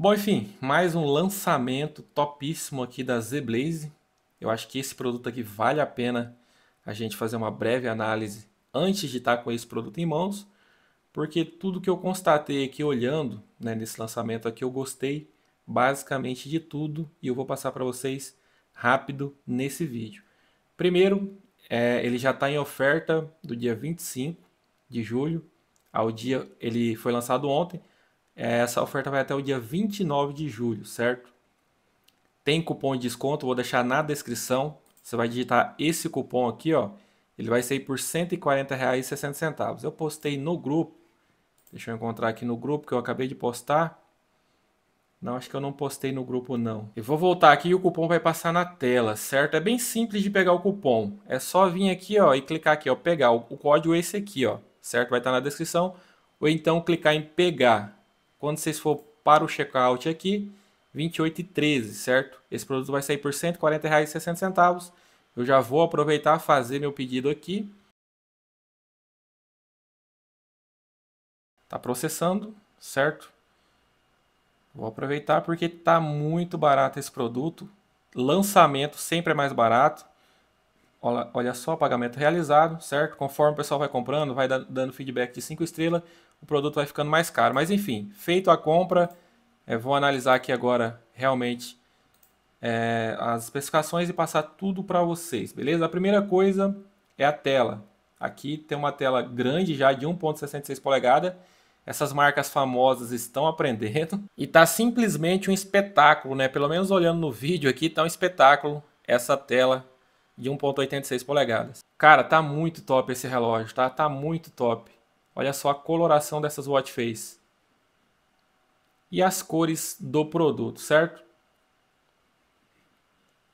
Bom, enfim, mais um lançamento topíssimo aqui da ZBlaze. Eu acho que esse produto aqui vale a pena a gente fazer uma breve análise antes de estar com esse produto em mãos, porque tudo que eu constatei aqui olhando né, nesse lançamento aqui, eu gostei basicamente de tudo e eu vou passar para vocês rápido nesse vídeo. Primeiro, é, ele já está em oferta do dia 25 de julho ao dia, ele foi lançado ontem, é, essa oferta vai até o dia 29 de julho, certo? Tem cupom de desconto, vou deixar na descrição. Você vai digitar esse cupom aqui, ó. Ele vai sair por R$ 140,60. Eu postei no grupo. Deixa eu encontrar aqui no grupo que eu acabei de postar. Não, acho que eu não postei no grupo não. Eu vou voltar aqui e o cupom vai passar na tela, certo? É bem simples de pegar o cupom. É só vir aqui, ó, e clicar aqui, ó, pegar. O código é esse aqui, ó, certo? Vai estar na descrição. Ou então clicar em pegar. Quando vocês for para o checkout aqui, 28,13, certo? Esse produto vai sair por R$ 140,60. Eu já vou aproveitar fazer meu pedido aqui. Tá processando, certo? Vou aproveitar porque tá muito barato esse produto. Lançamento sempre é mais barato. Olha, olha só, pagamento realizado, certo? Conforme o pessoal vai comprando, vai dando feedback de 5 estrelas, o produto vai ficando mais caro. Mas enfim, feito a compra, é, vou analisar aqui agora realmente é, as especificações e passar tudo para vocês, beleza? A primeira coisa é a tela. Aqui tem uma tela grande já de 1.66 polegada. Essas marcas famosas estão aprendendo e tá simplesmente um espetáculo, né? Pelo menos olhando no vídeo aqui, tá um espetáculo essa tela de 1.86 polegadas. Cara, tá muito top esse relógio, tá? Tá muito top. Olha só a coloração dessas watch face. E as cores do produto, certo?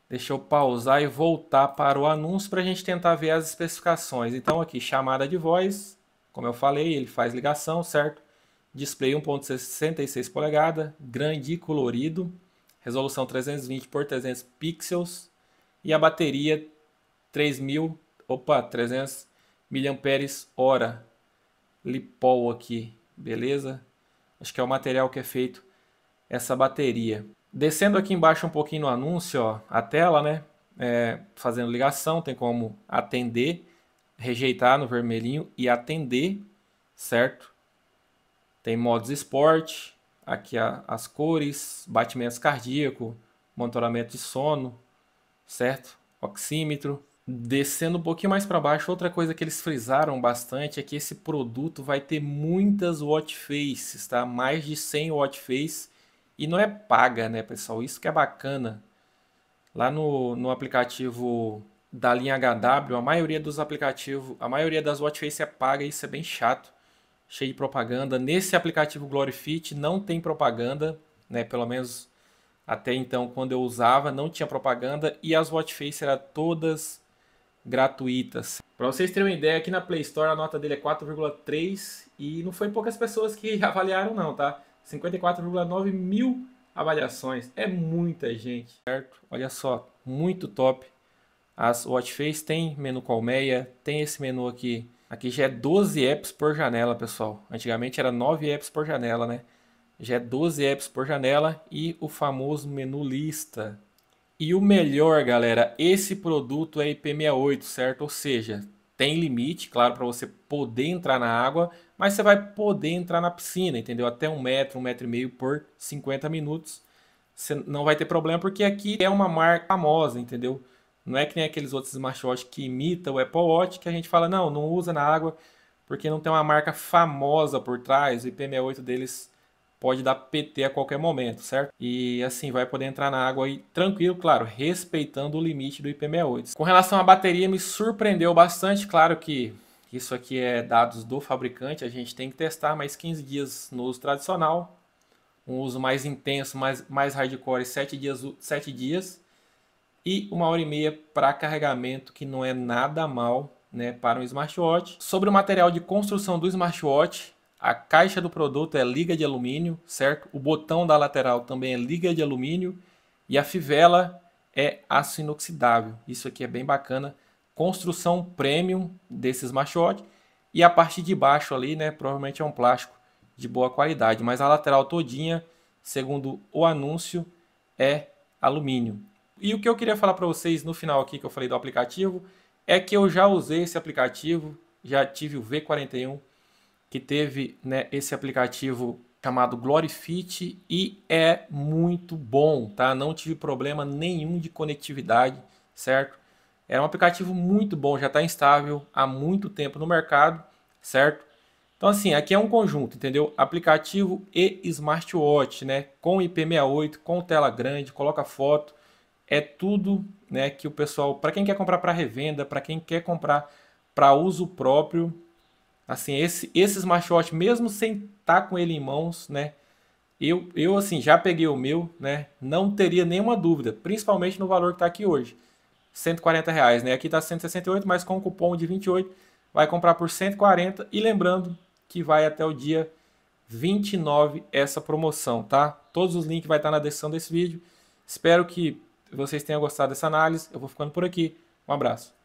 Deixa eu pausar e voltar para o anúncio para a gente tentar ver as especificações. Então aqui, chamada de voz, como eu falei, ele faz ligação, certo? Display 1.66 polegada, grande e colorido, resolução 320 por 300 pixels e a bateria 3000, opa, 300 mAh hora. Lipol aqui, beleza? Acho que é o material que é feito essa bateria. Descendo aqui embaixo um pouquinho no anúncio, ó, a tela, né? É, fazendo ligação, tem como atender, rejeitar no vermelhinho e atender, certo? Tem modos esporte, aqui a, as cores, batimentos cardíaco, monitoramento de sono, certo? Oxímetro, Descendo um pouquinho mais para baixo, outra coisa que eles frisaram bastante é que esse produto vai ter muitas watch faces, tá? Mais de 100 watch faces e não é paga, né, pessoal? Isso que é bacana. Lá no, no aplicativo da linha HW, a maioria dos aplicativos, a maioria das watch faces é paga e isso é bem chato, cheio de propaganda. Nesse aplicativo Glorifit não tem propaganda, né? Pelo menos até então, quando eu usava, não tinha propaganda e as watch faces eram todas gratuitas. Para vocês terem uma ideia, aqui na Play Store a nota dele é 4,3 e não foi poucas pessoas que avaliaram não, tá? 54,9 mil avaliações. É muita gente, certo? Olha só, muito top. As Watchface tem menu colmeia, tem esse menu aqui. Aqui já é 12 apps por janela, pessoal. Antigamente era 9 apps por janela, né? Já é 12 apps por janela e o famoso menu lista. E o melhor, galera, esse produto é IP68, certo? Ou seja, tem limite, claro, para você poder entrar na água, mas você vai poder entrar na piscina, entendeu? Até um metro, um metro e meio por 50 minutos. Você não vai ter problema, porque aqui é uma marca famosa, entendeu? Não é que nem aqueles outros smartwatch que imitam o Apple Watch, que a gente fala, não, não usa na água, porque não tem uma marca famosa por trás. O IP68 deles pode dar PT a qualquer momento, certo? E assim, vai poder entrar na água aí tranquilo, claro, respeitando o limite do IP68. Com relação à bateria, me surpreendeu bastante, claro que isso aqui é dados do fabricante, a gente tem que testar mais 15 dias no uso tradicional, um uso mais intenso, mais, mais hardcore, 7 dias, 7 dias e uma hora e meia para carregamento, que não é nada mal né, para um smartwatch. Sobre o material de construção do smartwatch, a caixa do produto é liga de alumínio, certo? O botão da lateral também é liga de alumínio e a fivela é aço inoxidável. Isso aqui é bem bacana. Construção premium desses machotes e a parte de baixo ali, né, provavelmente é um plástico de boa qualidade, mas a lateral todinha, segundo o anúncio, é alumínio. E o que eu queria falar para vocês no final aqui que eu falei do aplicativo é que eu já usei esse aplicativo, já tive o V41 que teve né, esse aplicativo chamado Glorifit e é muito bom, tá? Não tive problema nenhum de conectividade, certo? Era é um aplicativo muito bom, já está instável há muito tempo no mercado, certo? Então assim, aqui é um conjunto, entendeu? Aplicativo e smartwatch, né? Com IP68, com tela grande, coloca foto, é tudo, né? Que o pessoal, para quem quer comprar para revenda, para quem quer comprar para uso próprio, Assim, esse, esses machotes, mesmo sem estar tá com ele em mãos, né? Eu, eu, assim, já peguei o meu, né? Não teria nenhuma dúvida, principalmente no valor que está aqui hoje. 140 reais, né? Aqui está 168, mas com o cupom de 28 vai comprar por 140 e lembrando que vai até o dia 29 essa promoção, tá? Todos os links vai estar tá na descrição desse vídeo. Espero que vocês tenham gostado dessa análise. Eu vou ficando por aqui. Um abraço.